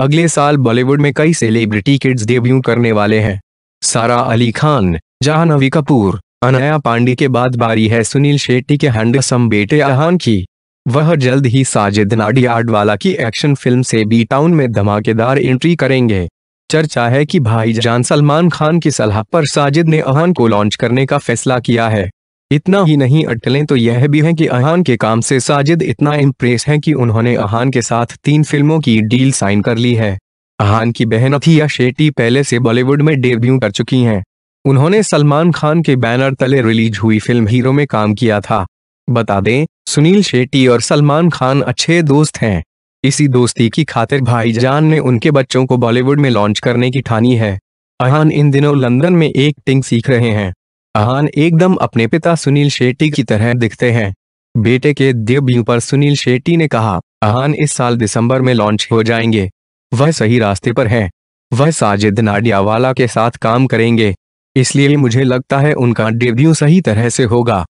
अगले साल बॉलीवुड में कई सेलिब्रिटी किड्स डेब्यू करने वाले हैं सारा अली खान जहानवी कपूर अनया पांडे के बाद बारी है सुनील शेट्टी के हैंडसम बेटे आहान की वह जल्द ही साजिद नाडियाडवाला की एक्शन फिल्म से बी टाउन में धमाकेदार एंट्री करेंगे चर्चा है कि भाईजान सलमान खान की सलाह पर साजिद ने अहान को लॉन्च करने का फैसला किया है इतना ही नहीं अटलें तो यह भी है कि अहान के काम से साजिद इतना इम्प्रेस है कि उन्होंने अहान के साथ तीन फिल्मों की डील साइन कर ली है अहान की बहन अथिया शेट्टी पहले से बॉलीवुड में डेब्यू कर चुकी हैं उन्होंने सलमान खान के बैनर तले रिलीज हुई फिल्म हीरो में काम किया था बता दें सुनील शेट्टी और सलमान खान अच्छे दोस्त हैं इसी दोस्ती की खातिर भाईजान ने उनके बच्चों को बॉलीवुड में लॉन्च करने की ठानी है अहान इन दिनों लंदन में एक टिंग सीख रहे हैं आहान एकदम अपने पिता सुनील शेट्टी की तरह दिखते हैं बेटे के दिव्यू पर सुनील शेट्टी ने कहा आहान इस साल दिसंबर में लॉन्च हो जाएंगे वह सही रास्ते पर है वह साजिद नाडियावाला के साथ काम करेंगे इसलिए मुझे लगता है उनका डेब्यू सही तरह से होगा